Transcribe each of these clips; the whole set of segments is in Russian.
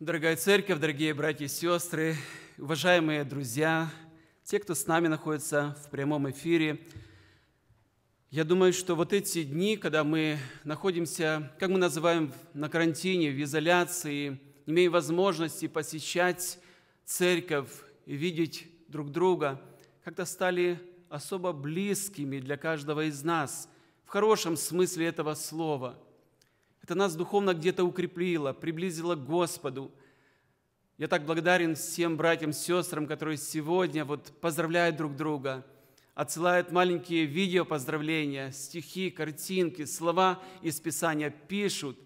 Дорогая церковь, дорогие братья и сестры, уважаемые друзья, те, кто с нами находится в прямом эфире, я думаю, что вот эти дни, когда мы находимся, как мы называем, на карантине, в изоляции, имея возможности посещать церковь и видеть друг друга, как-то стали особо близкими для каждого из нас, в хорошем смысле этого слова – это нас духовно где-то укреплило, приблизило к Господу. Я так благодарен всем братьям, сестрам, которые сегодня вот поздравляют друг друга, отсылают маленькие видео поздравления, стихи, картинки, слова из Писания пишут.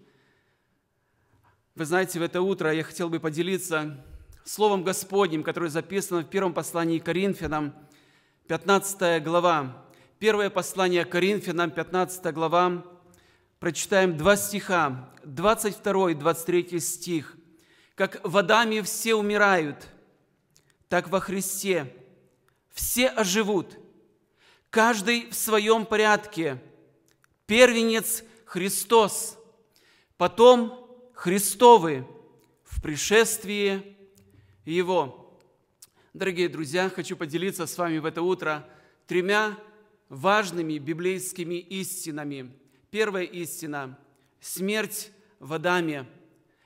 Вы знаете, в это утро я хотел бы поделиться Словом Господним, которое записано в первом послании Коринфянам, 15 глава. Первое послание Коринфянам, 15 глава, прочитаем два стиха, 22 и 23 стих. «Как в Адаме все умирают, так во Христе все оживут, каждый в своем порядке. Первенец Христос, потом Христовы в пришествии Его». Дорогие друзья, хочу поделиться с вами в это утро тремя важными библейскими истинами – Первая истина – смерть в Адаме.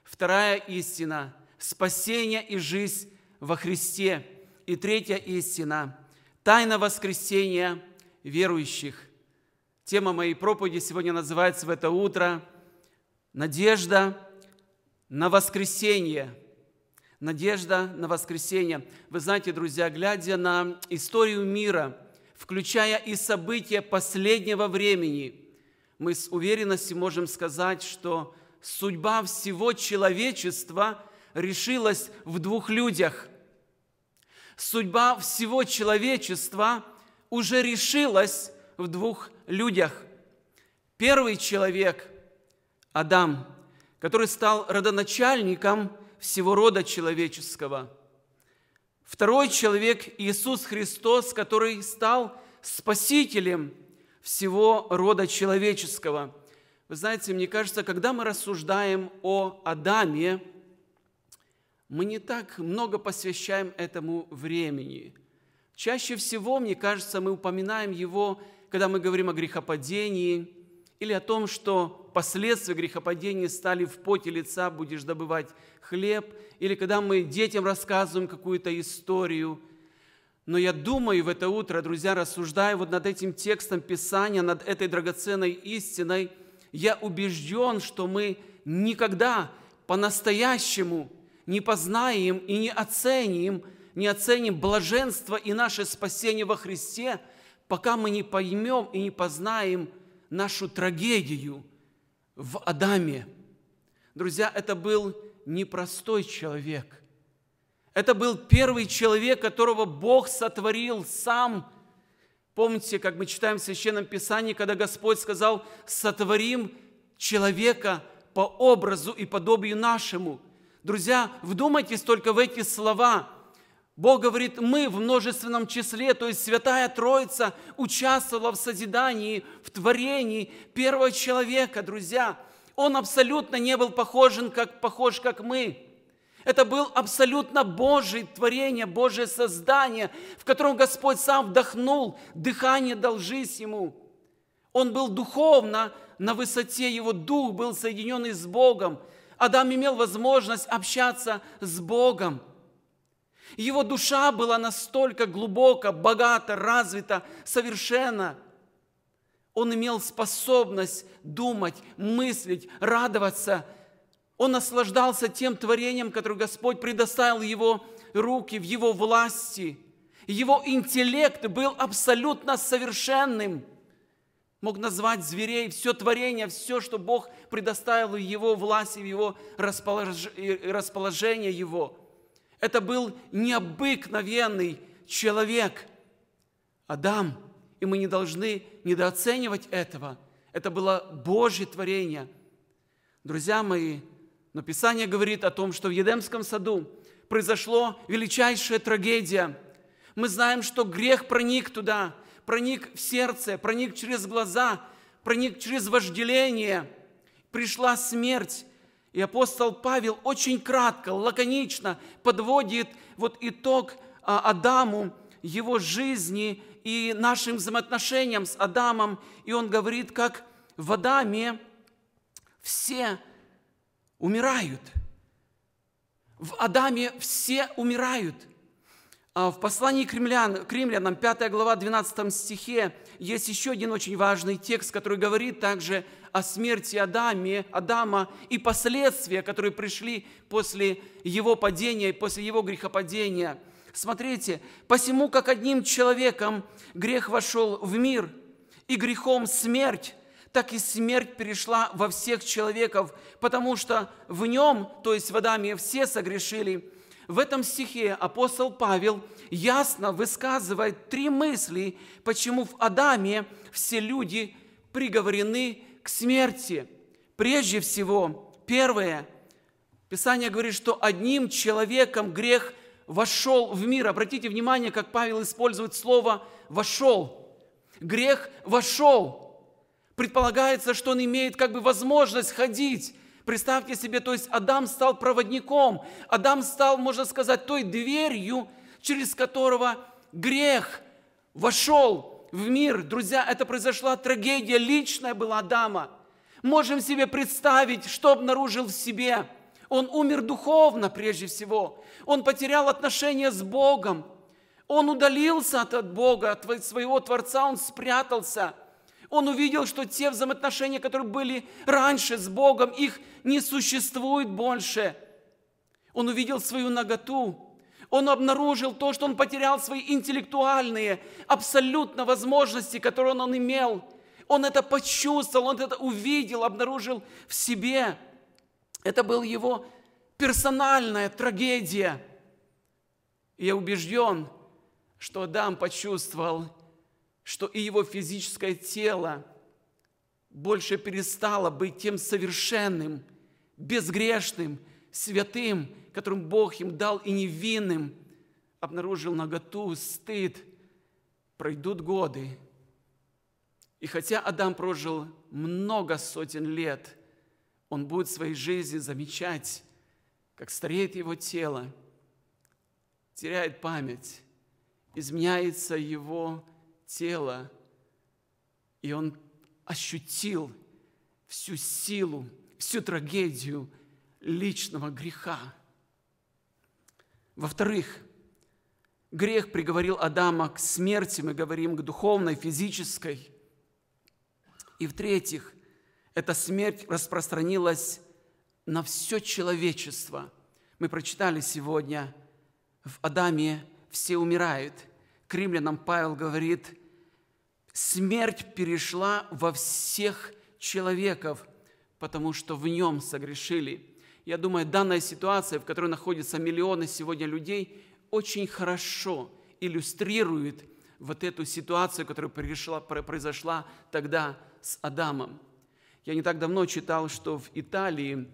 Вторая истина – спасение и жизнь во Христе. И третья истина – тайна воскресения верующих. Тема моей проповеди сегодня называется в это утро «Надежда на воскресение». Надежда на воскресение. Вы знаете, друзья, глядя на историю мира, включая и события последнего времени – мы с уверенностью можем сказать, что судьба всего человечества решилась в двух людях. Судьба всего человечества уже решилась в двух людях. Первый человек – Адам, который стал родоначальником всего рода человеческого. Второй человек – Иисус Христос, который стал спасителем – всего рода человеческого. Вы знаете, мне кажется, когда мы рассуждаем о Адаме, мы не так много посвящаем этому времени. Чаще всего, мне кажется, мы упоминаем его, когда мы говорим о грехопадении или о том, что последствия грехопадения стали в поте лица, будешь добывать хлеб, или когда мы детям рассказываем какую-то историю – но я думаю в это утро, друзья, рассуждая вот над этим текстом Писания, над этой драгоценной истиной, я убежден, что мы никогда по-настоящему не познаем и не оценим, не оценим блаженство и наше спасение во Христе, пока мы не поймем и не познаем нашу трагедию в Адаме. Друзья, это был непростой человек – это был первый человек, которого Бог сотворил сам. Помните, как мы читаем в Священном Писании, когда Господь сказал, сотворим человека по образу и подобию нашему. Друзья, вдумайтесь только в эти слова. Бог говорит, мы в множественном числе, то есть Святая Троица участвовала в созидании, в творении первого человека, друзья. Он абсолютно не был похожен, как, похож, как мы. Это был абсолютно божий творение, Божье создание, в котором Господь сам вдохнул, дыхание должись Ему. Он был духовно на высоте, его дух был соединенный с Богом. Адам имел возможность общаться с Богом. Его душа была настолько глубоко, богата, развита, совершенна. Он имел способность думать, мыслить, радоваться – он наслаждался тем творением, которое Господь предоставил его руки, в его власти. Его интеллект был абсолютно совершенным. Мог назвать зверей, все творение, все, что Бог предоставил его власти, в его располож... Э, расположение его. Это был необыкновенный человек, Адам. И мы не должны недооценивать этого. Это было Божье творение. Друзья мои, но Писание говорит о том, что в Едемском саду произошло величайшая трагедия. Мы знаем, что грех проник туда, проник в сердце, проник через глаза, проник через вожделение. Пришла смерть. И апостол Павел очень кратко, лаконично подводит вот итог а, Адаму, его жизни и нашим взаимоотношениям с Адамом. И он говорит, как в Адаме все – умирают. В Адаме все умирают. А, в послании к римлян, к римлянам, 5 глава, 12 стихе, есть еще один очень важный текст, который говорит также о смерти Адаме, Адама и последствия, которые пришли после его падения и после его грехопадения. Смотрите, «Посему, как одним человеком грех вошел в мир, и грехом смерть, так и смерть перешла во всех человеков, потому что в нем, то есть в Адаме, все согрешили. В этом стихе апостол Павел ясно высказывает три мысли, почему в Адаме все люди приговорены к смерти. Прежде всего, первое, Писание говорит, что одним человеком грех вошел в мир. Обратите внимание, как Павел использует слово «вошел». Грех вошел. Предполагается, что он имеет как бы возможность ходить. Представьте себе, то есть Адам стал проводником, Адам стал, можно сказать, той дверью, через которого грех вошел в мир. Друзья, это произошла трагедия личная была Адама. Можем себе представить, что обнаружил в себе. Он умер духовно прежде всего. Он потерял отношения с Богом. Он удалился от Бога, от своего Творца, он спрятался – он увидел, что те взаимоотношения, которые были раньше с Богом, их не существует больше. Он увидел свою наготу. Он обнаружил то, что он потерял свои интеллектуальные, абсолютно возможности, которые он, он имел. Он это почувствовал, он это увидел, обнаружил в себе. Это была его персональная трагедия. И я убежден, что Адам почувствовал что и его физическое тело больше перестало быть тем совершенным, безгрешным, святым, которым Бог им дал и невинным, обнаружил наготу, стыд. Пройдут годы. И хотя Адам прожил много сотен лет, он будет в своей жизни замечать, как стареет его тело, теряет память, изменяется его тело, и он ощутил всю силу, всю трагедию личного греха. Во-вторых, грех приговорил Адама к смерти, мы говорим, к духовной, физической. И в-третьих, эта смерть распространилась на все человечество. Мы прочитали сегодня, в Адаме все умирают. К римлянам Павел говорит, смерть перешла во всех человеков, потому что в нем согрешили. Я думаю, данная ситуация, в которой находятся миллионы сегодня людей, очень хорошо иллюстрирует вот эту ситуацию, которая пришла, произошла тогда с Адамом. Я не так давно читал, что в Италии,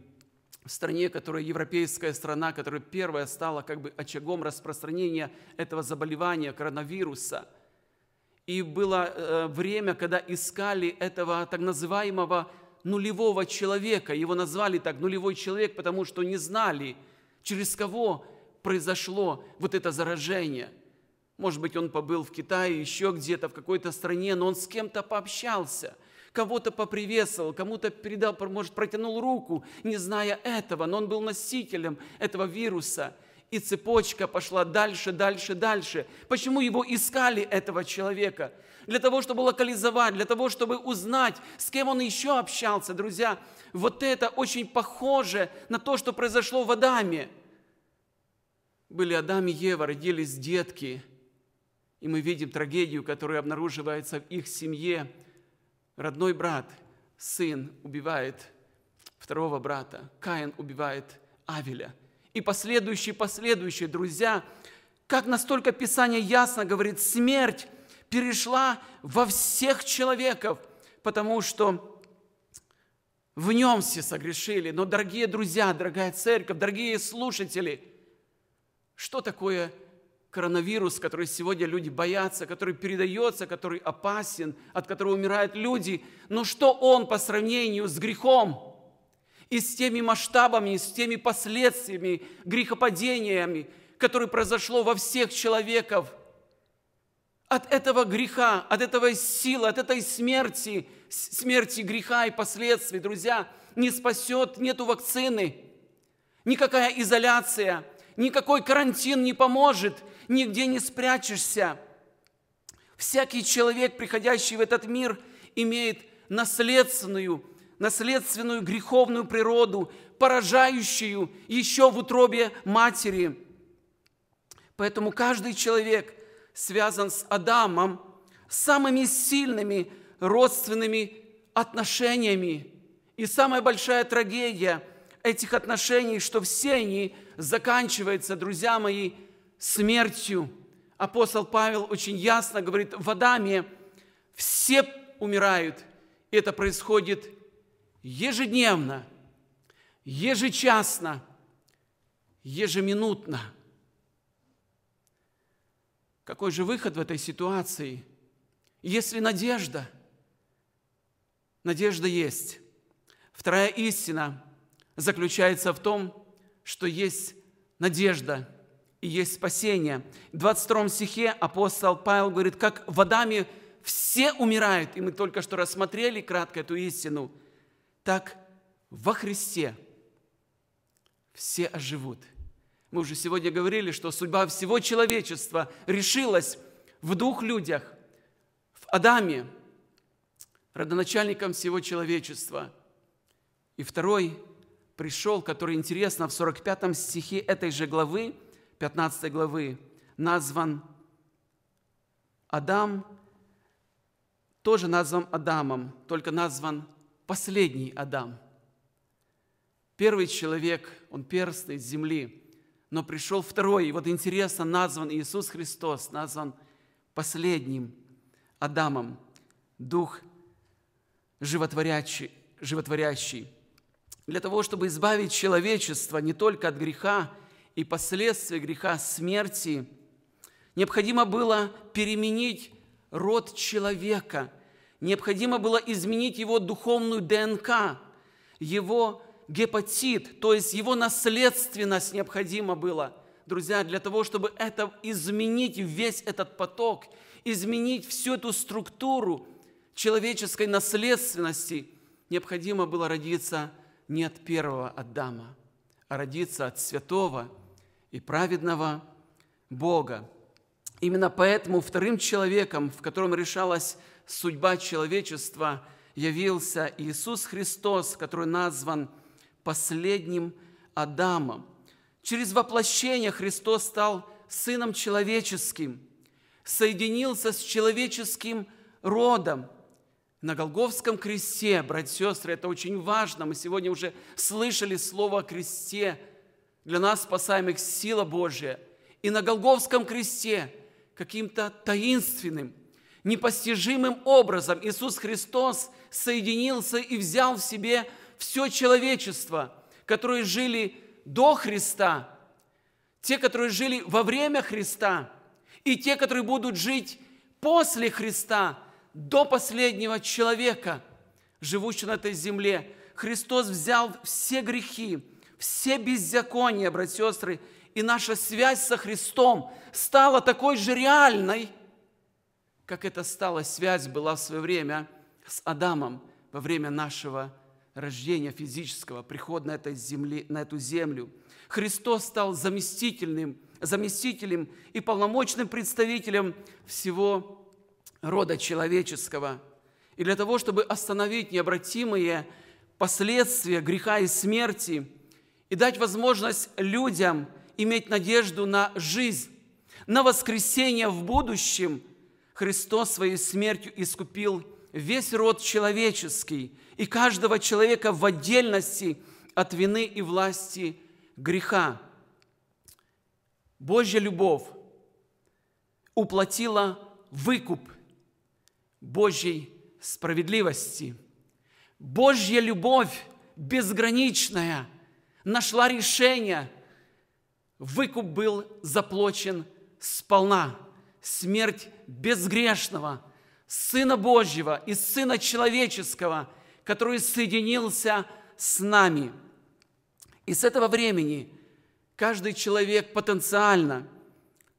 в стране, которая европейская страна, которая первая стала как бы очагом распространения этого заболевания, коронавируса – и было э, время, когда искали этого так называемого нулевого человека. Его назвали так нулевой человек, потому что не знали, через кого произошло вот это заражение. Может быть, он побыл в Китае, еще где-то, в какой-то стране, но он с кем-то пообщался, кого-то поприветствовал, кому-то передал, может, протянул руку, не зная этого, но он был носителем этого вируса. И цепочка пошла дальше, дальше, дальше. Почему его искали, этого человека? Для того, чтобы локализовать, для того, чтобы узнать, с кем он еще общался, друзья. Вот это очень похоже на то, что произошло в Адаме. Были Адам и Ева, родились детки. И мы видим трагедию, которая обнаруживается в их семье. Родной брат, сын убивает второго брата. Каин убивает Авеля – и последующие, последующие, друзья. Как настолько Писание ясно говорит, смерть перешла во всех человеков, потому что в нем все согрешили. Но, дорогие друзья, дорогая церковь, дорогие слушатели, что такое коронавирус, который сегодня люди боятся, который передается, который опасен, от которого умирают люди, но что он по сравнению с грехом – и с теми масштабами, с теми последствиями, грехопадениями, которые произошло во всех человеков. От этого греха, от этого силы, от этой смерти, смерти греха и последствий, друзья, не спасет, нету вакцины, никакая изоляция, никакой карантин не поможет, нигде не спрячешься. Всякий человек, приходящий в этот мир, имеет наследственную наследственную греховную природу, поражающую еще в утробе матери. Поэтому каждый человек связан с Адамом самыми сильными родственными отношениями. И самая большая трагедия этих отношений, что все они заканчиваются, друзья мои, смертью. Апостол Павел очень ясно говорит, в Адаме все умирают. И это происходит ежедневно, ежечасно, ежеминутно. Какой же выход в этой ситуации, если надежда? Надежда есть. Вторая истина заключается в том, что есть надежда и есть спасение. В 22 стихе апостол Павел говорит, как водами все умирают, и мы только что рассмотрели кратко эту истину – так во Христе все оживут. Мы уже сегодня говорили, что судьба всего человечества решилась в двух людях. В Адаме, родоначальником всего человечества. И второй пришел, который, интересно, в 45 стихе этой же главы, 15 главы, назван Адам, тоже назван Адамом, только назван последний Адам. Первый человек, он перстый с земли, но пришел второй. И вот интересно, назван Иисус Христос, назван последним Адамом, дух животворящий, животворящий. Для того, чтобы избавить человечество не только от греха и последствий греха смерти, необходимо было переменить род человека – необходимо было изменить его духовную ДНК, его гепатит, то есть его наследственность необходимо было, друзья, для того, чтобы это изменить весь этот поток, изменить всю эту структуру человеческой наследственности, необходимо было родиться не от первого Адама, а родиться от святого и праведного Бога. Именно поэтому вторым человеком, в котором решалась судьба человечества, явился Иисус Христос, который назван последним Адамом. Через воплощение Христос стал Сыном Человеческим, соединился с человеческим родом. На Голговском кресте, братья и сестры, это очень важно. Мы сегодня уже слышали слово о кресте. Для нас спасаемых сила Божия. И на Голговском кресте каким-то таинственным – непостижимым образом Иисус Христос соединился и взял в себе все человечество, которые жили до Христа, те, которые жили во время Христа, и те, которые будут жить после Христа, до последнего человека, живущего на этой земле. Христос взял все грехи, все беззакония, братья и сестры, и наша связь со Христом стала такой же реальной – как это стало, связь была в свое время с Адамом во время нашего рождения физического, приход на, этой земли, на эту землю. Христос стал заместительным, заместителем и полномочным представителем всего рода человеческого. И для того, чтобы остановить необратимые последствия греха и смерти и дать возможность людям иметь надежду на жизнь, на воскресение в будущем – Христос своей смертью искупил весь род человеческий и каждого человека в отдельности от вины и власти греха. Божья любовь уплатила выкуп Божьей справедливости. Божья любовь безграничная нашла решение. Выкуп был заплачен сполна смерть безгрешного, Сына Божьего и Сына Человеческого, который соединился с нами. И с этого времени каждый человек потенциально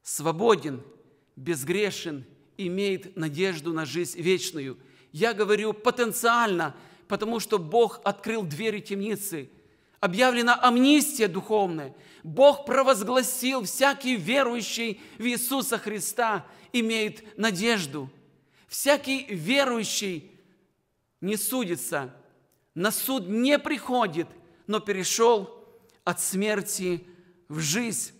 свободен, безгрешен, имеет надежду на жизнь вечную. Я говорю потенциально, потому что Бог открыл двери темницы – объявлена амнистия духовная. Бог провозгласил, всякий верующий в Иисуса Христа имеет надежду. Всякий верующий не судится, на суд не приходит, но перешел от смерти в жизнь.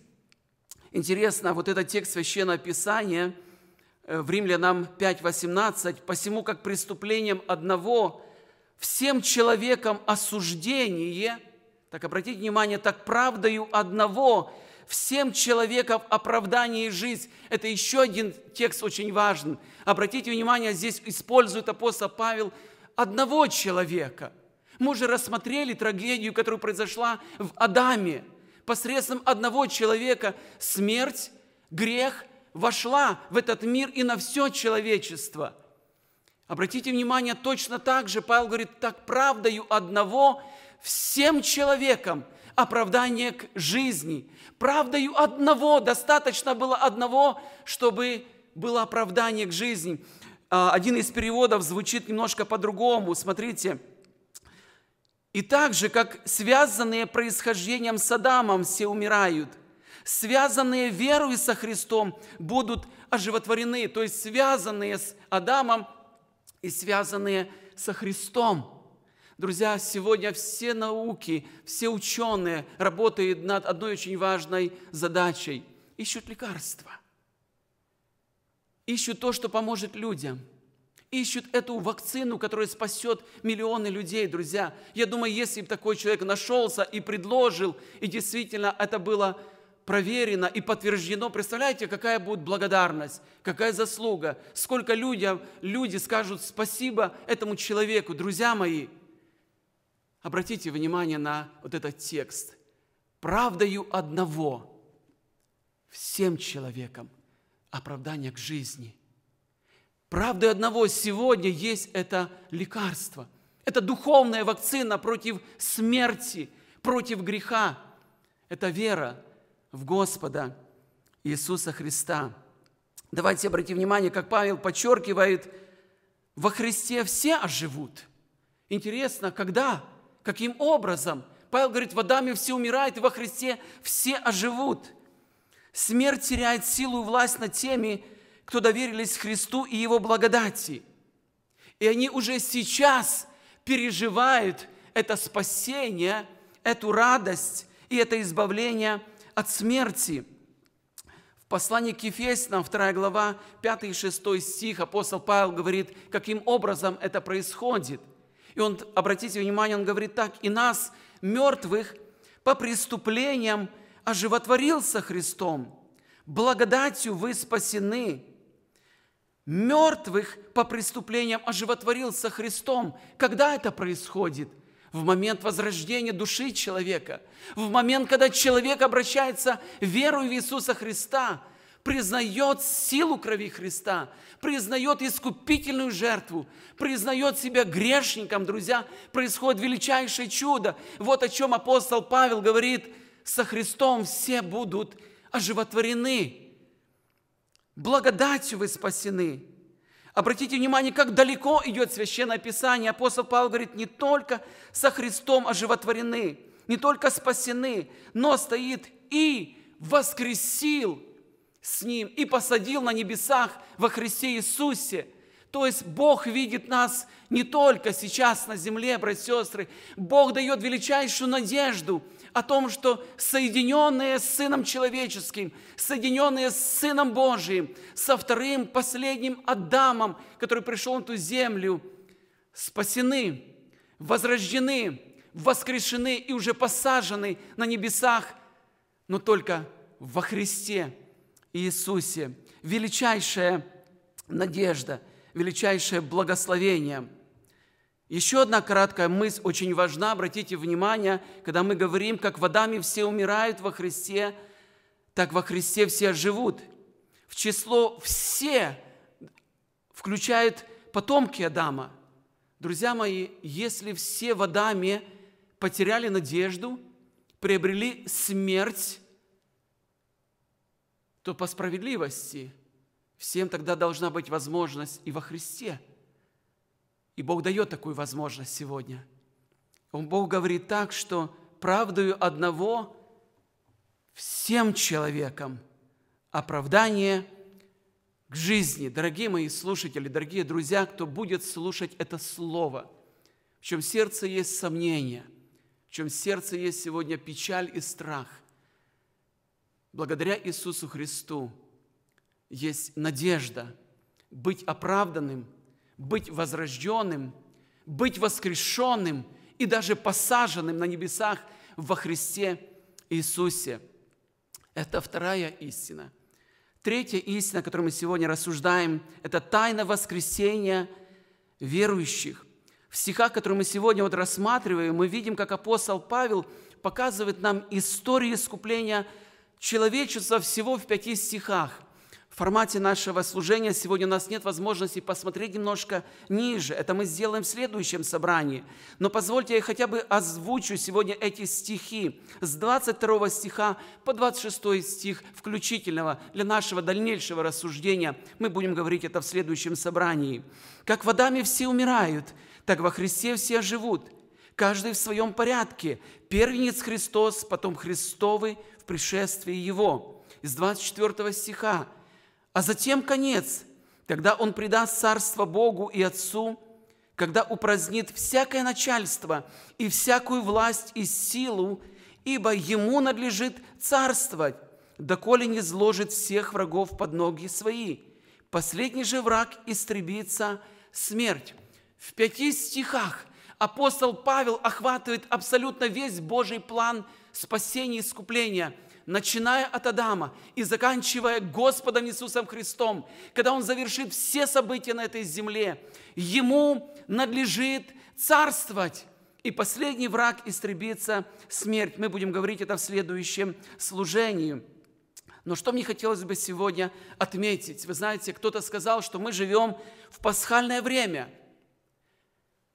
Интересно, вот этот текст Священного Писания э, в Римлянам 5.18, «Посему как преступлением одного всем человекам осуждение – так обратите внимание, так правдою одного всем человеков оправдание и жизнь. Это еще один текст очень важен. Обратите внимание, здесь использует апостол Павел одного человека. Мы уже рассмотрели трагедию, которая произошла в Адаме. Посредством одного человека смерть, грех вошла в этот мир и на все человечество. Обратите внимание, точно так же Павел говорит, так правдою одного – всем человекам оправдание к жизни. Правдою одного, достаточно было одного, чтобы было оправдание к жизни. А, один из переводов звучит немножко по-другому. Смотрите. И так же, как связанные происхождением с Адамом все умирают, связанные верой со Христом будут оживотворены, то есть связанные с Адамом и связанные со Христом – Друзья, сегодня все науки, все ученые работают над одной очень важной задачей. Ищут лекарства. Ищут то, что поможет людям. Ищут эту вакцину, которая спасет миллионы людей, друзья. Я думаю, если бы такой человек нашелся и предложил, и действительно это было проверено и подтверждено, представляете, какая будет благодарность, какая заслуга, сколько людям, люди скажут спасибо этому человеку, друзья мои – Обратите внимание на вот этот текст. «Правдою одного, всем человекам оправдание к жизни». Правдой одного сегодня есть это лекарство. Это духовная вакцина против смерти, против греха. Это вера в Господа Иисуса Христа. Давайте обратим внимание, как Павел подчеркивает, во Христе все оживут. Интересно, Когда? Каким образом? Павел говорит, в Адаме все умирают, и во Христе все оживут. Смерть теряет силу и власть над теми, кто доверились Христу и Его благодати. И они уже сейчас переживают это спасение, эту радость и это избавление от смерти. В послании к Ефесянам, 2 глава, 5 и 6 стих, апостол Павел говорит, каким образом это происходит – и он, обратите внимание, он говорит так, «И нас, мертвых, по преступлениям оживотворился Христом, благодатью вы спасены». Мертвых по преступлениям оживотворился Христом. Когда это происходит? В момент возрождения души человека, в момент, когда человек обращается верой в Иисуса Христа – признает силу крови Христа, признает искупительную жертву, признает себя грешником, друзья, происходит величайшее чудо. Вот о чем апостол Павел говорит, со Христом все будут оживотворены. Благодатью вы спасены. Обратите внимание, как далеко идет Священное Писание. Апостол Павел говорит, не только со Христом оживотворены, не только спасены, но стоит и воскресил с Ним и посадил на небесах во Христе Иисусе. То есть Бог видит нас не только сейчас на земле, братья и сестры. Бог дает величайшую надежду о том, что соединенные с Сыном Человеческим, соединенные с Сыном Божиим, со вторым, последним Адамом, который пришел на эту землю, спасены, возрождены, воскрешены и уже посажены на небесах, но только во Христе – Иисусе, величайшая надежда, величайшее благословение. Еще одна краткая мысль очень важна, обратите внимание, когда мы говорим, как водами все умирают во Христе, так во Христе все живут. В число все включают потомки Адама. Друзья мои, если все в Адаме потеряли надежду, приобрели смерть, то по справедливости всем тогда должна быть возможность и во Христе. И Бог дает такую возможность сегодня. Он Бог говорит так, что правдою одного всем человекам оправдание к жизни. Дорогие мои слушатели, дорогие друзья, кто будет слушать это слово, в чем сердце есть сомнение, в чем сердце есть сегодня печаль и страх – благодаря Иисусу Христу есть надежда быть оправданным, быть возрожденным, быть воскрешенным и даже посаженным на небесах во Христе Иисусе. Это вторая истина. Третья истина, о которой мы сегодня рассуждаем, это тайна воскресения верующих. В стихах, которые мы сегодня вот рассматриваем, мы видим, как апостол Павел показывает нам историю искупления человечества всего в пяти стихах. В формате нашего служения сегодня у нас нет возможности посмотреть немножко ниже. Это мы сделаем в следующем собрании. Но позвольте я хотя бы озвучу сегодня эти стихи с 22 стиха по 26 стих включительного для нашего дальнейшего рассуждения. Мы будем говорить это в следующем собрании. «Как водами все умирают, так во Христе все живут, каждый в своем порядке. Первенец Христос, потом Христовы, в пришествии Его. Из 24 стиха. А затем конец. когда Он предаст царство Богу и Отцу, когда упразднит всякое начальство и всякую власть и силу, ибо Ему надлежит царствовать, доколе не зложит всех врагов под ноги свои. Последний же враг истребится смерть. В пяти стихах апостол Павел охватывает абсолютно весь Божий план – спасения, искупления, начиная от Адама и заканчивая Господом Иисусом Христом, когда Он завершит все события на этой земле, Ему надлежит царствовать. И последний враг истребится смерть. Мы будем говорить это в следующем служении. Но что мне хотелось бы сегодня отметить? Вы знаете, кто-то сказал, что мы живем в пасхальное время.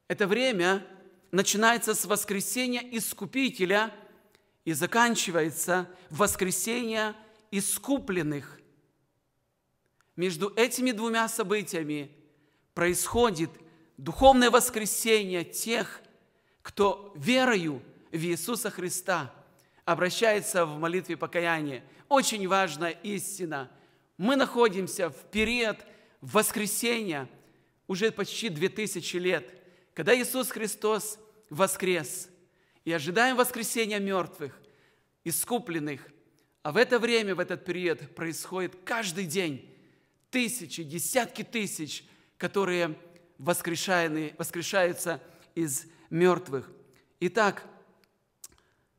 Это время начинается с воскресения Искупителя – и заканчивается воскресение искупленных. Между этими двумя событиями происходит духовное воскресение тех, кто верою в Иисуса Христа обращается в молитве покаяния. Очень важная истина. Мы находимся в период воскресения уже почти две тысячи лет, когда Иисус Христос воскрес – и ожидаем воскресения мертвых, искупленных. А в это время, в этот период происходит каждый день тысячи, десятки тысяч, которые воскрешены, воскрешаются из мертвых. Итак,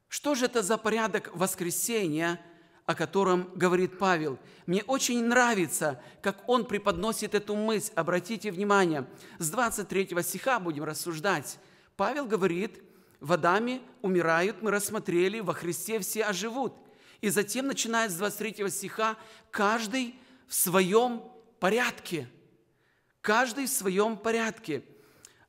что же это за порядок воскресения, о котором говорит Павел? Мне очень нравится, как он преподносит эту мысль. Обратите внимание, с 23 стиха будем рассуждать. Павел говорит – водами умирают, мы рассмотрели, во Христе все оживут. И затем, начиная с 23 стиха, каждый в своем порядке. Каждый в своем порядке.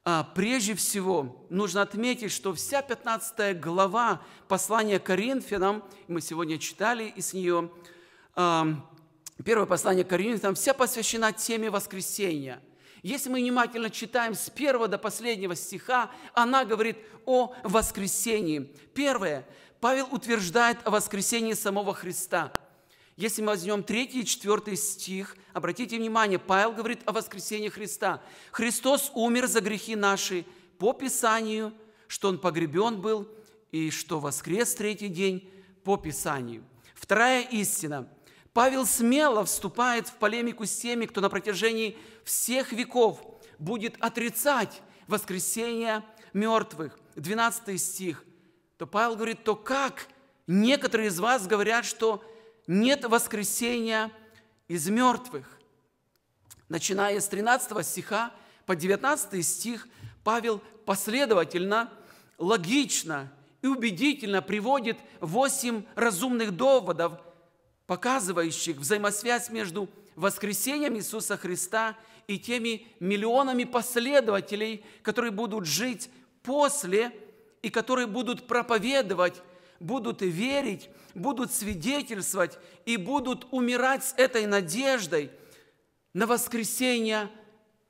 А прежде всего, нужно отметить, что вся 15 глава послания Коринфянам, мы сегодня читали из нее, первое послание Коринфянам, вся посвящена теме воскресения – если мы внимательно читаем с первого до последнего стиха, она говорит о воскресении. Первое, Павел утверждает о воскресении самого Христа. Если мы возьмем третий и четвертый стих, обратите внимание, Павел говорит о воскресении Христа. «Христос умер за грехи наши по Писанию, что Он погребен был, и что воскрес третий день по Писанию». Вторая истина – Павел смело вступает в полемику с теми, кто на протяжении всех веков будет отрицать воскресение мертвых. 12 стих. То Павел говорит, то как некоторые из вас говорят, что нет воскресения из мертвых. Начиная с 13 стиха по 19 стих, Павел последовательно, логично и убедительно приводит восемь разумных доводов – показывающих взаимосвязь между воскресением Иисуса Христа и теми миллионами последователей, которые будут жить после и которые будут проповедовать, будут верить, будут свидетельствовать и будут умирать с этой надеждой на воскресение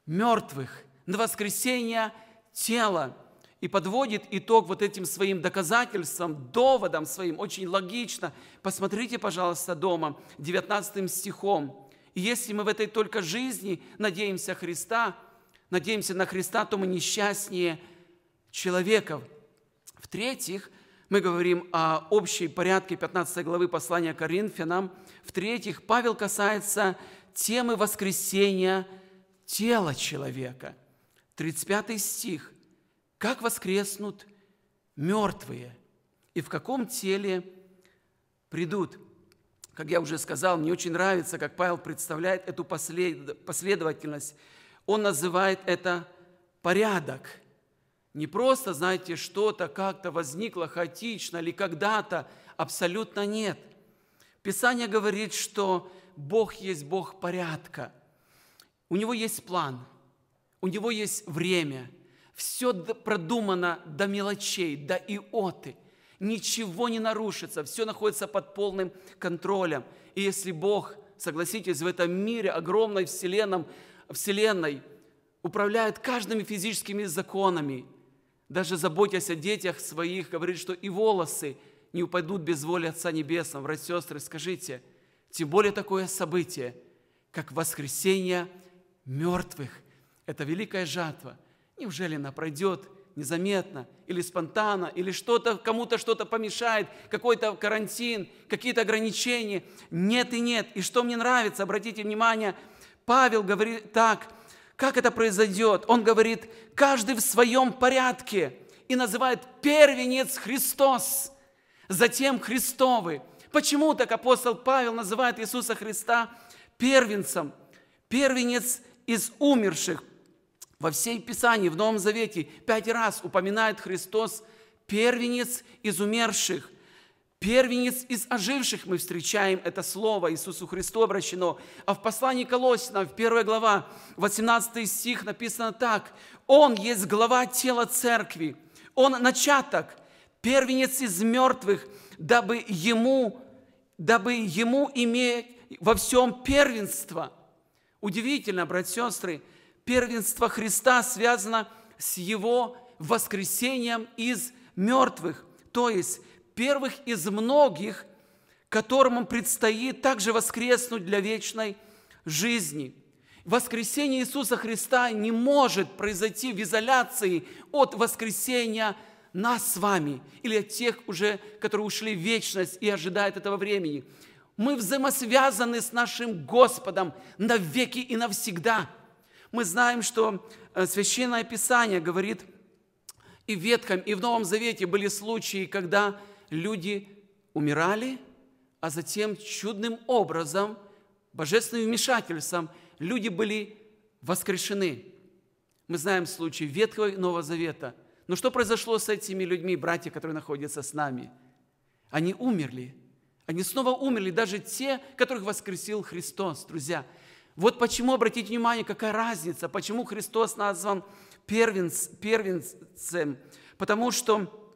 мертвых, на воскресение тела, и подводит итог вот этим своим доказательствам, доводам своим, очень логично. Посмотрите, пожалуйста, дома, 19 стихом. если мы в этой только жизни надеемся Христа, надеемся на Христа, то мы несчастнее человеков. В-третьих, мы говорим о общей порядке 15 главы послания Коринфянам. В-третьих, Павел касается темы воскресения тела человека. 35 стих как воскреснут мертвые и в каком теле придут. Как я уже сказал, мне очень нравится, как Павел представляет эту последовательность. Он называет это порядок. Не просто, знаете, что-то как-то возникло хаотично или когда-то, абсолютно нет. Писание говорит, что Бог есть Бог порядка. У него есть план, у него есть время – все продумано до мелочей, до иоты. Ничего не нарушится, все находится под полным контролем. И если Бог, согласитесь, в этом мире, огромной вселенном вселенной управляет каждыми физическими законами, даже заботясь о детях своих, говорит, что и волосы не упадут без воли Отца Небесного. Братья сестры, скажите, тем более такое событие, как воскресение мертвых. Это великая жатва. Неужели она пройдет незаметно или спонтанно, или что-то, кому-то что-то помешает, какой-то карантин, какие-то ограничения? Нет и нет. И что мне нравится, обратите внимание, Павел говорит так, как это произойдет? Он говорит, каждый в своем порядке и называет первенец Христос, затем Христовы. Почему так апостол Павел называет Иисуса Христа первенцем? Первенец из умерших, во всей Писании, в Новом Завете, пять раз упоминает Христос первенец из умерших, первенец из оживших. Мы встречаем это слово Иисусу Христу обращено. А в послании Колосина, в 1 глава, 18 стих написано так. «Он есть глава тела церкви, он начаток, первенец из мертвых, дабы ему, дабы ему иметь во всем первенство». Удивительно, братья и сестры, первенство Христа связано с Его воскресением из мертвых, то есть первых из многих, которому предстоит также воскреснуть для вечной жизни. Воскресение Иисуса Христа не может произойти в изоляции от воскресения нас с вами или от тех уже, которые ушли в вечность и ожидают этого времени. Мы взаимосвязаны с нашим Господом навеки и навсегда – мы знаем, что э, Священное Писание говорит, и в Ветхом, и в Новом Завете были случаи, когда люди умирали, а затем чудным образом, божественным вмешательством, люди были воскрешены. Мы знаем случаи Ветхого и Нового Завета. Но что произошло с этими людьми, братья, которые находятся с нами? Они умерли. Они снова умерли, даже те, которых воскресил Христос, друзья. Вот почему, обратите внимание, какая разница, почему Христос назван первенц, первенцем. Потому что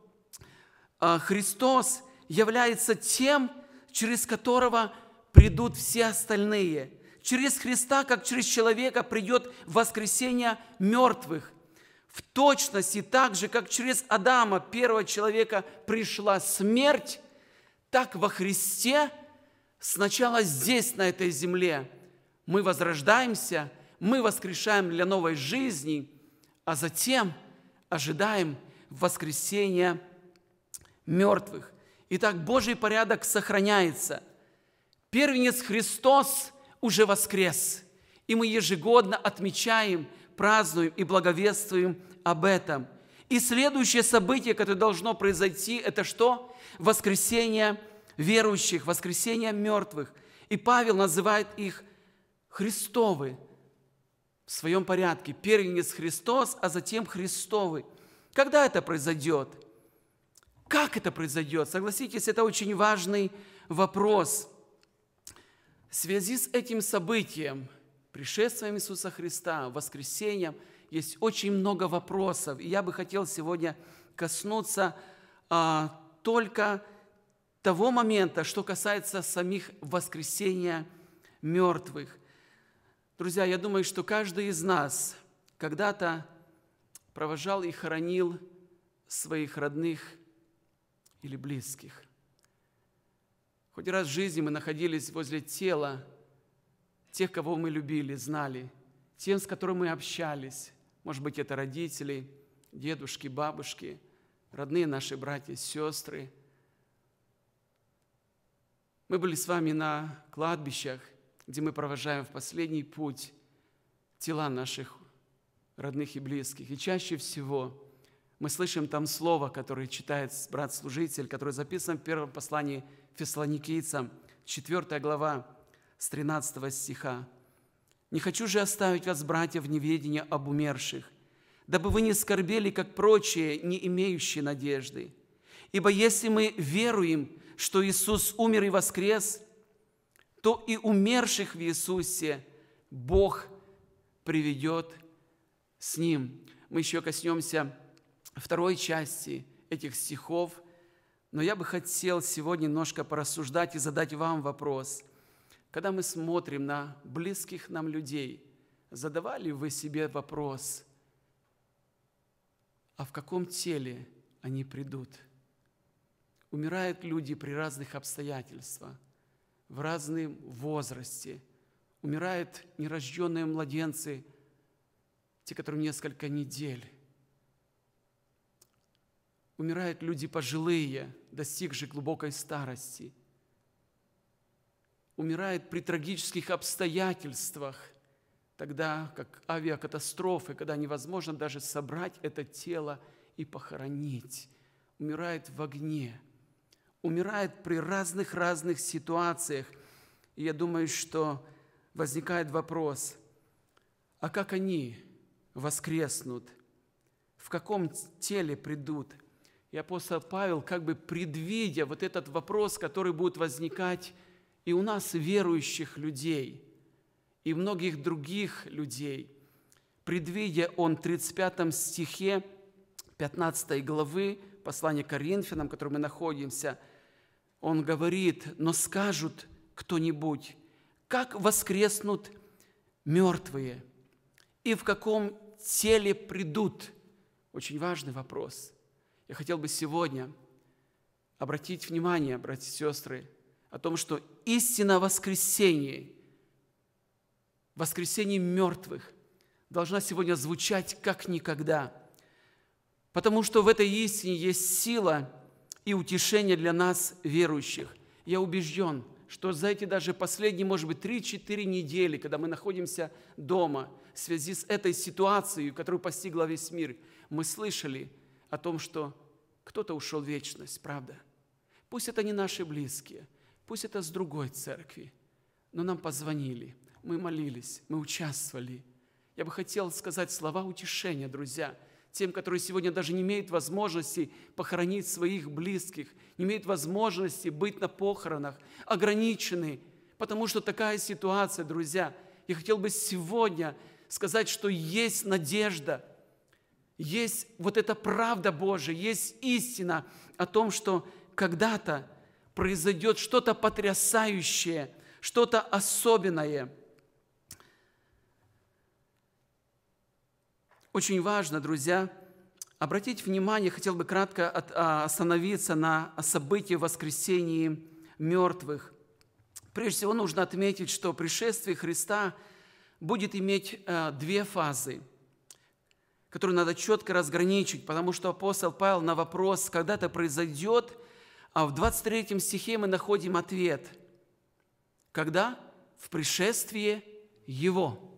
а, Христос является тем, через которого придут все остальные. Через Христа, как через человека, придет воскресение мертвых. В точности так же, как через Адама, первого человека, пришла смерть, так во Христе сначала здесь, на этой земле – мы возрождаемся, мы воскрешаем для новой жизни, а затем ожидаем воскресения мертвых. Итак, Божий порядок сохраняется. Первенец Христос уже воскрес, и мы ежегодно отмечаем, празднуем и благовествуем об этом. И следующее событие, которое должно произойти, это что? Воскресение верующих, воскресение мертвых. И Павел называет их – Христовы в своем порядке. Первенец Христос, а затем Христовы. Когда это произойдет? Как это произойдет? Согласитесь, это очень важный вопрос. В связи с этим событием, пришествием Иисуса Христа, воскресением, есть очень много вопросов. И я бы хотел сегодня коснуться а, только того момента, что касается самих воскресения мертвых. Друзья, я думаю, что каждый из нас когда-то провожал и хоронил своих родных или близких. Хоть раз в жизни мы находились возле тела тех, кого мы любили, знали, тем, с которым мы общались. Может быть, это родители, дедушки, бабушки, родные наши братья, сестры. Мы были с вами на кладбищах – где мы провожаем в последний путь тела наших родных и близких. И чаще всего мы слышим там слово, которое читает брат-служитель, которое записано в первом послании фессалоникийцам, 4 глава, с 13 стиха. «Не хочу же оставить вас, братья, в неведении об умерших, дабы вы не скорбели, как прочие, не имеющие надежды. Ибо если мы веруем, что Иисус умер и воскрес, то и умерших в Иисусе Бог приведет с Ним. Мы еще коснемся второй части этих стихов, но я бы хотел сегодня немножко порассуждать и задать вам вопрос. Когда мы смотрим на близких нам людей, задавали вы себе вопрос, а в каком теле они придут? Умирают люди при разных обстоятельствах в разном возрасте. Умирают нерожденные младенцы, те, которым несколько недель. Умирают люди пожилые, достигшие глубокой старости. Умирают при трагических обстоятельствах, тогда как авиакатастрофы, когда невозможно даже собрать это тело и похоронить. Умирает в огне – умирает при разных-разных ситуациях. И я думаю, что возникает вопрос, а как они воскреснут? В каком теле придут? И апостол Павел, как бы предвидя вот этот вопрос, который будет возникать и у нас, верующих людей, и многих других людей, предвидя он в 35 стихе 15 главы послания Коринфянам, в котором мы находимся – он говорит, но скажут кто-нибудь, как воскреснут мертвые и в каком теле придут. Очень важный вопрос. Я хотел бы сегодня обратить внимание, братья и сестры, о том, что истина воскресения, воскресение мертвых должна сегодня звучать как никогда, потому что в этой истине есть сила – и утешение для нас, верующих. Я убежден, что за эти даже последние, может быть, 3-4 недели, когда мы находимся дома, в связи с этой ситуацией, которую постигла весь мир, мы слышали о том, что кто-то ушел в вечность, правда? Пусть это не наши близкие, пусть это с другой церкви, но нам позвонили, мы молились, мы участвовали. Я бы хотел сказать слова утешения, друзья – тем, которые сегодня даже не имеют возможности похоронить своих близких, не имеют возможности быть на похоронах, ограничены, потому что такая ситуация, друзья. Я хотел бы сегодня сказать, что есть надежда, есть вот эта правда Божия, есть истина о том, что когда-то произойдет что-то потрясающее, что-то особенное – Очень важно, друзья, обратить внимание, хотел бы кратко а, остановиться на событии воскресения мертвых. Прежде всего нужно отметить, что пришествие Христа будет иметь э, две фазы, которые надо четко разграничить, потому что апостол Павел на вопрос, когда это произойдет, а в 23 стихе мы находим ответ. Когда? В пришествии Его.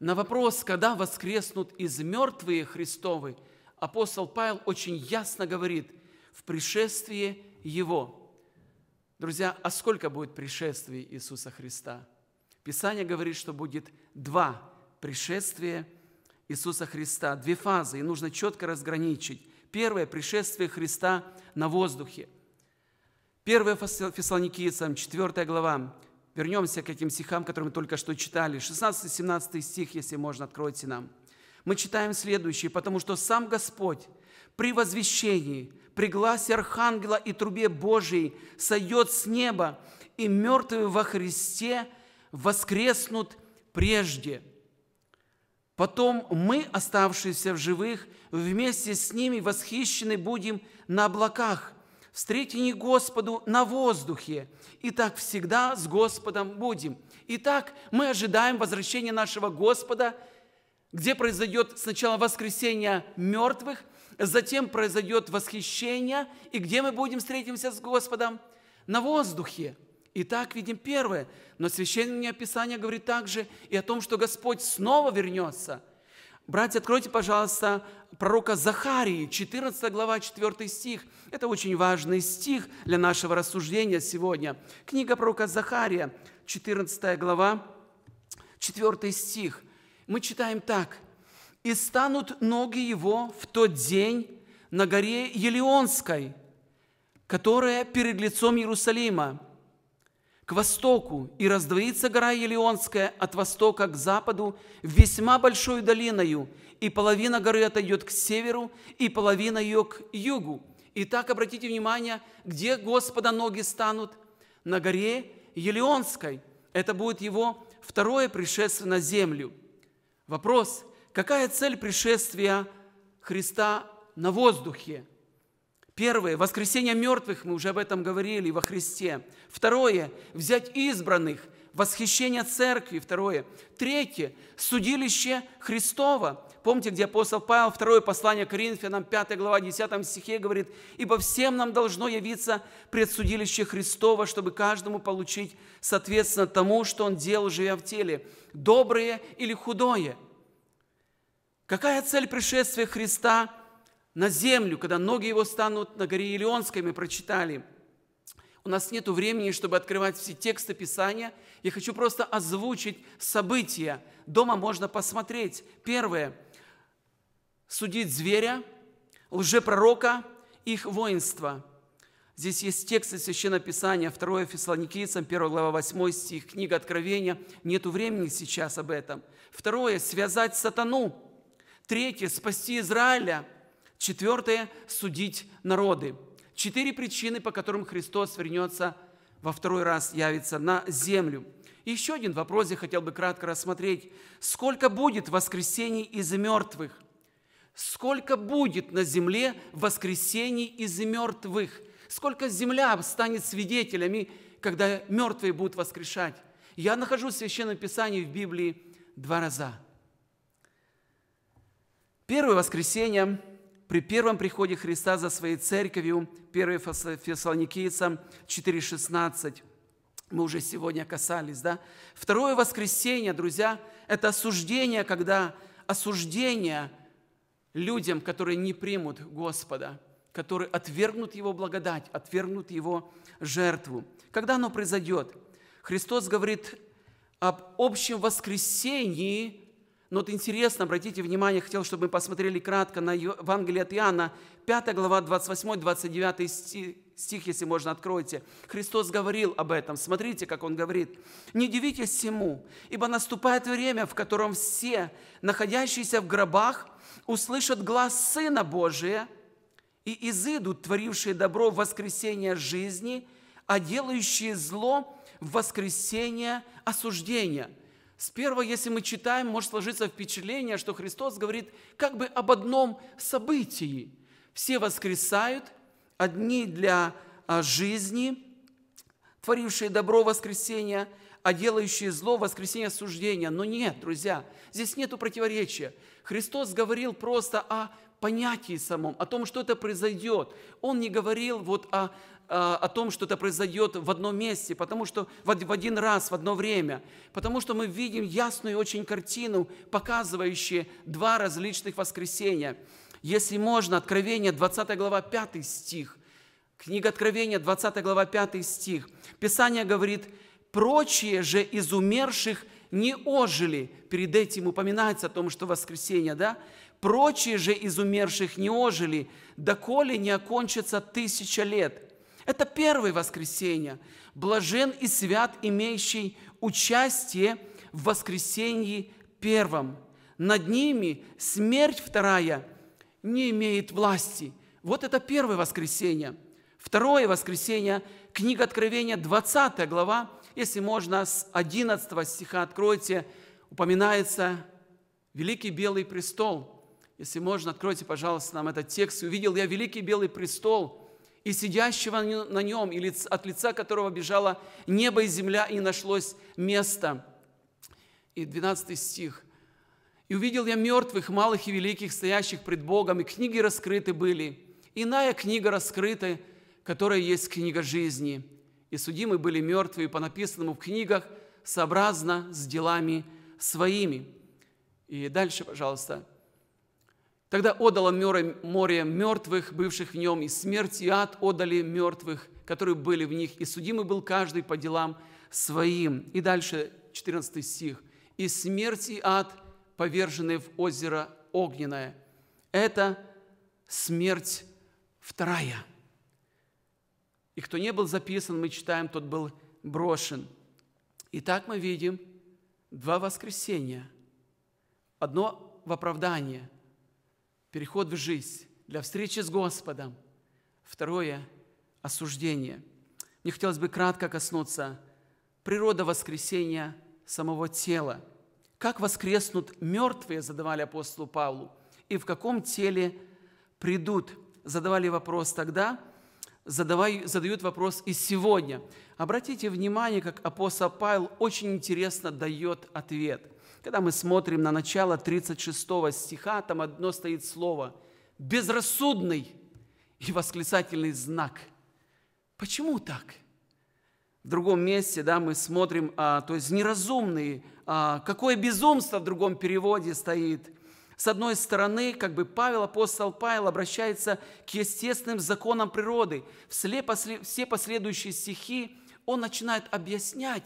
На вопрос, когда воскреснут из мертвые Христовы, апостол Павел очень ясно говорит в пришествии Его. Друзья, а сколько будет пришествий Иисуса Христа? Писание говорит, что будет два пришествия Иисуса Христа, две фазы, и нужно четко разграничить. Первое – пришествие Христа на воздухе. 1 Фессалоникийцам, 4 глава, Вернемся к этим стихам, которые мы только что читали. 16-17 стих, если можно, откройте нам. Мы читаем следующее. «Потому что сам Господь при возвещении, при гласе Архангела и трубе Божией сойдет с неба, и мертвые во Христе воскреснут прежде». Потом мы, оставшиеся в живых, вместе с ними восхищены будем на облаках – встрети не Господу на воздухе, и так всегда с Господом будем. Итак, мы ожидаем возвращения нашего Господа, где произойдет сначала воскресение мертвых, затем произойдет восхищение, и где мы будем встретимся с Господом? На воздухе. Итак, видим первое. Но Священное Писание говорит также и о том, что Господь снова вернется – Братья, откройте, пожалуйста, пророка Захарии, 14 глава, 4 стих. Это очень важный стих для нашего рассуждения сегодня. Книга пророка Захария, 14 глава, 4 стих. Мы читаем так. «И станут ноги его в тот день на горе Елеонской, которая перед лицом Иерусалима, к востоку, и раздвоится гора Елеонская от востока к западу весьма большой долиною, и половина горы отойдет к северу, и половина ее к югу. Итак, обратите внимание, где Господа ноги станут? На горе Елеонской. Это будет его второе пришествие на землю. Вопрос, какая цель пришествия Христа на воздухе? Первое – воскресение мертвых, мы уже об этом говорили во Христе. Второе – взять избранных, восхищение церкви. Второе. Третье – судилище Христова. Помните, где апостол Павел, второе послание Коринфянам, 5 глава, 10 стихе говорит, «Ибо всем нам должно явиться предсудилище Христова, чтобы каждому получить, соответственно, тому, что он делал, живя в теле, доброе или худое». Какая цель пришествия Христа на землю, когда ноги его станут на горе Елеонской, мы прочитали. У нас нет времени, чтобы открывать все тексты Писания. Я хочу просто озвучить события. Дома можно посмотреть. Первое. судить зверя, лжепророка, их воинство. Здесь есть тексты Священного Писания, 2 Фессалоникийцам, 1 глава 8 стих, книга Откровения. Нету времени сейчас об этом. Второе. Связать сатану. Третье. Спасти Израиля – Четвертое – судить народы. Четыре причины, по которым Христос вернется во второй раз, явится на землю. И еще один вопрос я хотел бы кратко рассмотреть. Сколько будет воскресений из мертвых? Сколько будет на земле воскресений из мертвых? Сколько земля станет свидетелями, когда мертвые будут воскрешать? Я нахожу в Священном Писании в Библии два раза. Первое воскресенье при первом приходе Христа за своей церковью, 1 Фессалоникийцам 4,16, мы уже сегодня касались, да? Второе воскресенье, друзья, это осуждение, когда осуждение людям, которые не примут Господа, которые отвергнут Его благодать, отвергнут Его жертву. Когда оно произойдет? Христос говорит об общем воскресении но вот интересно, обратите внимание, хотел, чтобы мы посмотрели кратко на Евангелие от Иоанна, 5 глава, 28-29 стих, стих, если можно, откройте. Христос говорил об этом. Смотрите, как Он говорит. «Не удивитесь всему, ибо наступает время, в котором все, находящиеся в гробах, услышат глаз Сына Божия и изыдут, творившие добро в воскресение жизни, а делающие зло в воскресение осуждения». С первого, если мы читаем, может сложиться впечатление, что Христос говорит как бы об одном событии. Все воскресают, одни для а, жизни, творившие добро воскресения, а делающие зло воскресения осуждения. Но нет, друзья, здесь нету противоречия. Христос говорил просто о понятии самом, о том, что это произойдет. Он не говорил вот о а, о том, что это произойдет в одном месте, потому что в один раз, в одно время, потому что мы видим ясную очень картину, показывающую два различных воскресения. Если можно, Откровение 20 глава 5 стих. Книга Откровения 20 глава 5 стих. Писание говорит, прочие же из умерших не ожили. Перед этим упоминается о том, что воскресение, да? Прочие же из умерших не ожили, доколе не окончится тысяча лет – это первое воскресенье. Блажен и свят, имеющий участие в воскресенье первом. Над ними смерть вторая не имеет власти. Вот это первое воскресенье. Второе воскресенье, книга Откровения, 20 глава, если можно, с 11 стиха откройте, упоминается Великий Белый Престол. Если можно, откройте, пожалуйста, нам этот текст. «Увидел я Великий Белый Престол, и сидящего на нем, и от лица которого бежало небо и земля, и нашлось место. И 12 стих. «И увидел я мертвых, малых и великих, стоящих пред Богом, и книги раскрыты были. Иная книга раскрыта, которая есть книга жизни. И судимы были мертвые по написанному в книгах, сообразно с делами своими». И дальше, пожалуйста, Тогда отдало море мертвых, бывших в нем, и смерть и ад отдали мертвых, которые были в них, и судимый был каждый по делам своим. И дальше 14 стих. «И смерть и ад повержены в озеро огненное». Это смерть вторая. И кто не был записан, мы читаем, тот был брошен. Итак, мы видим два воскресения. Одно в оправдание – переход в жизнь, для встречи с Господом. Второе – осуждение. Мне хотелось бы кратко коснуться природа воскресения самого тела. Как воскреснут мертвые, задавали апостолу Павлу, и в каком теле придут, задавали вопрос тогда, задавай, задают вопрос и сегодня. Обратите внимание, как апостол Павел очень интересно дает ответ – когда мы смотрим на начало 36 стиха, там одно стоит слово «безрассудный» и восклицательный знак. Почему так? В другом месте да, мы смотрим, а, то есть неразумный, а, какое безумство в другом переводе стоит – с одной стороны, как бы Павел, апостол Павел обращается к естественным законам природы. В Все последующие стихи он начинает объяснять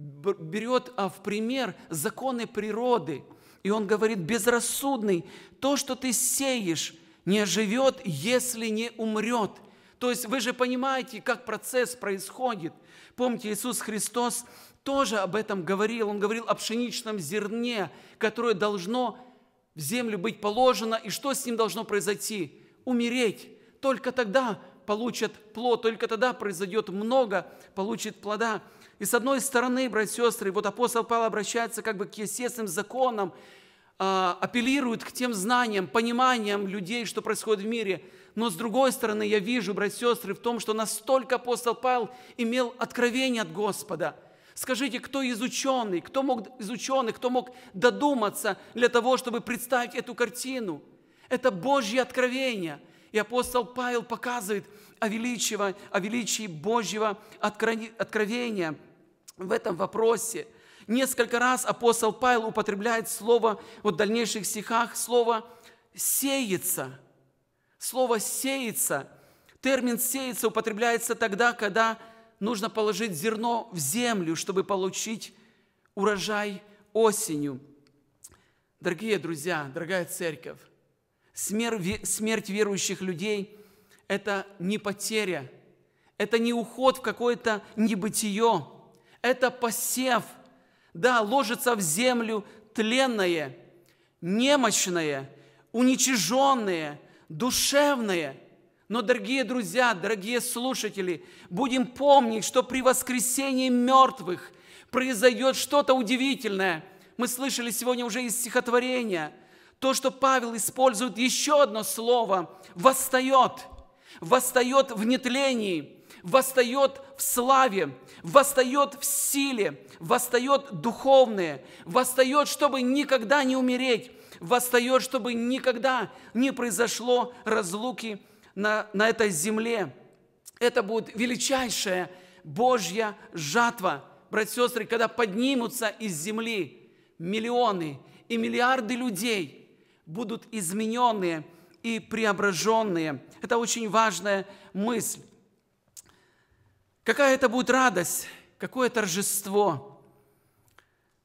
берет а, в пример законы природы. И он говорит, безрассудный, то, что ты сеешь, не живет, если не умрет. То есть вы же понимаете, как процесс происходит. Помните, Иисус Христос тоже об этом говорил. Он говорил о пшеничном зерне, которое должно в землю быть положено. И что с ним должно произойти? Умереть. Только тогда получат плод, только тогда произойдет много, получит плода. И с одной стороны, братья и сестры, вот апостол Павел обращается как бы к естественным законам, а, апеллирует к тем знаниям, пониманиям людей, что происходит в мире. Но с другой стороны, я вижу, братья и сестры, в том, что настолько апостол Павел имел откровение от Господа. Скажите, кто изученный, кто мог изученный, кто мог додуматься для того, чтобы представить эту картину? Это Божье откровение. И апостол Павел показывает о величии, о величии Божьего откровения – в этом вопросе. Несколько раз апостол Павел употребляет слово, вот в дальнейших стихах, слово «сеется». Слово «сеется». Термин «сеется» употребляется тогда, когда нужно положить зерно в землю, чтобы получить урожай осенью. Дорогие друзья, дорогая церковь, смерть верующих людей – это не потеря, это не уход в какое-то небытие – это посев. Да, ложится в землю тленное, немощное, уничиженное, душевное. Но, дорогие друзья, дорогие слушатели, будем помнить, что при воскресении мертвых произойдет что-то удивительное. Мы слышали сегодня уже из стихотворения – то, что Павел использует еще одно слово – «восстает». Восстает в нетлении, восстает в славе, восстает в силе, восстает духовное, восстает, чтобы никогда не умереть, восстает, чтобы никогда не произошло разлуки на, на этой земле. Это будет величайшая Божья жатва, братья и сестры, когда поднимутся из земли миллионы и миллиарды людей, будут измененные и преображенные. Это очень важная мысль. Какая это будет радость, какое торжество.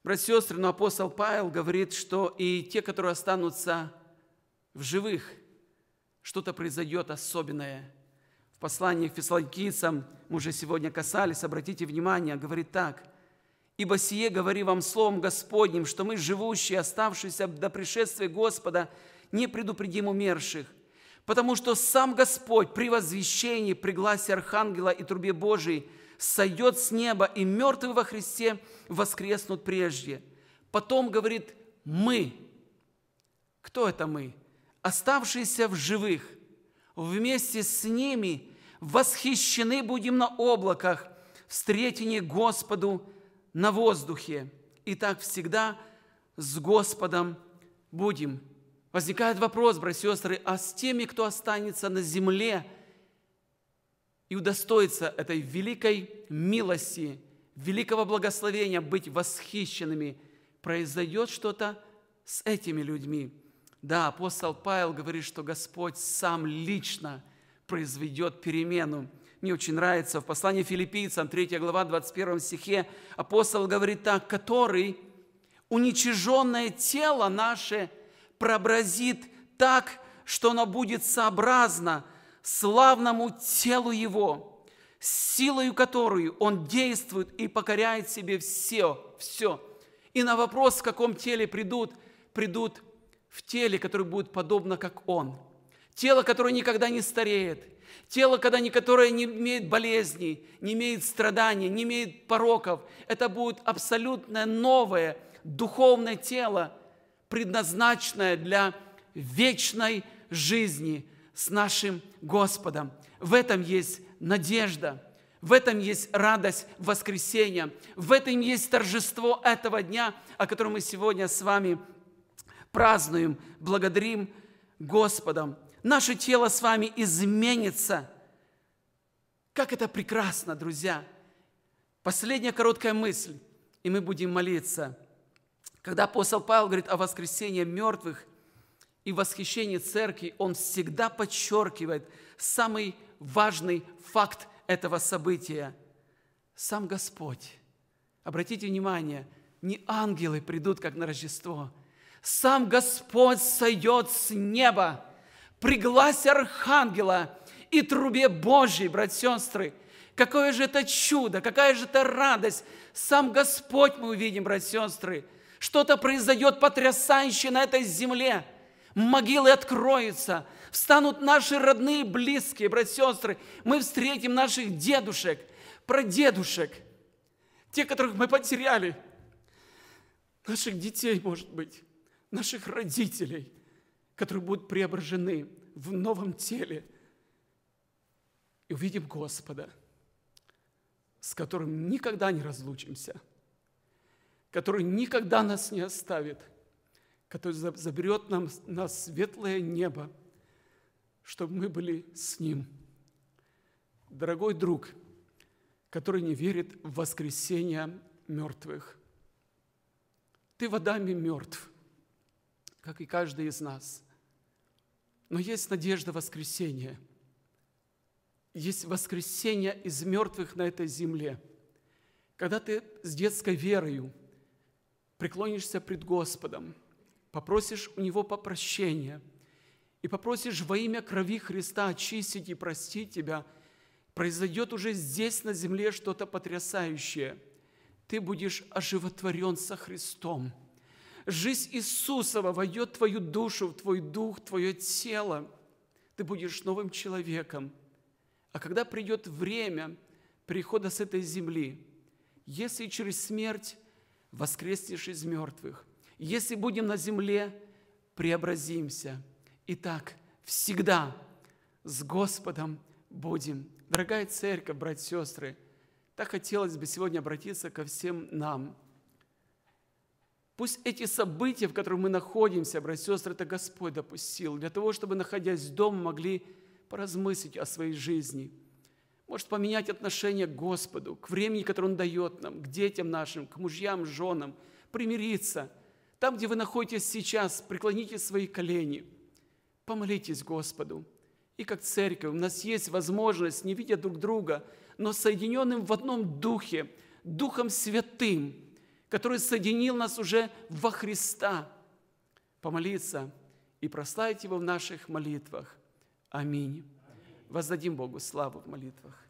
Братья и сестры, но апостол Павел говорит, что и те, которые останутся в живых, что-то произойдет особенное. В послании к фессалоникийцам, мы уже сегодня касались, обратите внимание, говорит так – Ибо сие говори вам словом Господним, что мы, живущие, оставшиеся до пришествия Господа, не предупредим умерших – Потому что сам Господь при возвещении, при гласе Архангела и трубе Божией сойдет с неба, и мертвые во Христе воскреснут прежде. Потом говорит «мы». Кто это «мы»? Оставшиеся в живых. Вместе с ними восхищены будем на облаках, встретине Господу на воздухе. И так всегда с Господом будем. Возникает вопрос, братья и сестры, а с теми, кто останется на земле и удостоится этой великой милости, великого благословения быть восхищенными, произойдет что-то с этими людьми. Да, апостол Павел говорит, что Господь сам лично произведет перемену. Мне очень нравится в послании филиппийцам, 3 глава, 21 стихе, апостол говорит так, который уничиженное тело наше – пробразит так, что оно будет сообразно славному телу Его, силою которую Он действует и покоряет себе все, все. И на вопрос, в каком теле придут, придут в теле, которое будет подобно, как Он. Тело, которое никогда не стареет, тело, когда, которое не имеет болезней, не имеет страданий, не имеет пороков. Это будет абсолютно новое духовное тело – предназначенное для вечной жизни с нашим Господом. В этом есть надежда, в этом есть радость воскресения, в этом есть торжество этого дня, о котором мы сегодня с вами празднуем, благодарим Господом. Наше тело с вами изменится. Как это прекрасно, друзья! Последняя короткая мысль, и мы будем молиться – когда апостол Павел говорит о воскресении мертвых и восхищении церкви, он всегда подчеркивает самый важный факт этого события. Сам Господь. Обратите внимание, не ангелы придут, как на Рождество. Сам Господь сойдет с неба. Пригласи архангела и трубе Божьей, братья и сестры. Какое же это чудо, какая же это радость. Сам Господь мы увидим, братья и сестры. Что-то произойдет потрясающе на этой земле. Могилы откроются. Встанут наши родные, близкие, братья, сестры. Мы встретим наших дедушек, прадедушек. Те, которых мы потеряли. Наших детей, может быть. Наших родителей, которые будут преображены в новом теле. И увидим Господа, с которым никогда не разлучимся – который никогда нас не оставит, который заберет нам, нас светлое небо, чтобы мы были с Ним. Дорогой друг, который не верит в воскресение мертвых, ты водами мертв, как и каждый из нас. Но есть надежда воскресения. Есть воскресение из мертвых на этой земле. Когда ты с детской верою – преклонишься пред Господом, попросишь у Него попрощения и попросишь во имя крови Христа очистить и простить тебя, произойдет уже здесь на земле что-то потрясающее. Ты будешь оживотворен со Христом. Жизнь Иисусова войдет в твою душу, в твой дух, в твое тело. Ты будешь новым человеком. А когда придет время прихода с этой земли, если через смерть воскреснешь из мертвых. Если будем на земле, преобразимся. Итак, всегда с Господом будем. Дорогая церковь, братья и сестры, так хотелось бы сегодня обратиться ко всем нам. Пусть эти события, в которых мы находимся, братья и сестры, это Господь допустил, для того, чтобы, находясь дома, могли поразмыслить о своей жизни – может, поменять отношение к Господу, к времени, которое Он дает нам, к детям нашим, к мужьям, женам, примириться. Там, где вы находитесь сейчас, преклоните свои колени, помолитесь Господу. И как церковь, у нас есть возможность, не видя друг друга, но соединенным в одном духе, Духом Святым, который соединил нас уже во Христа, помолиться и прославить Его в наших молитвах. Аминь. Воздадим Богу славу в молитвах.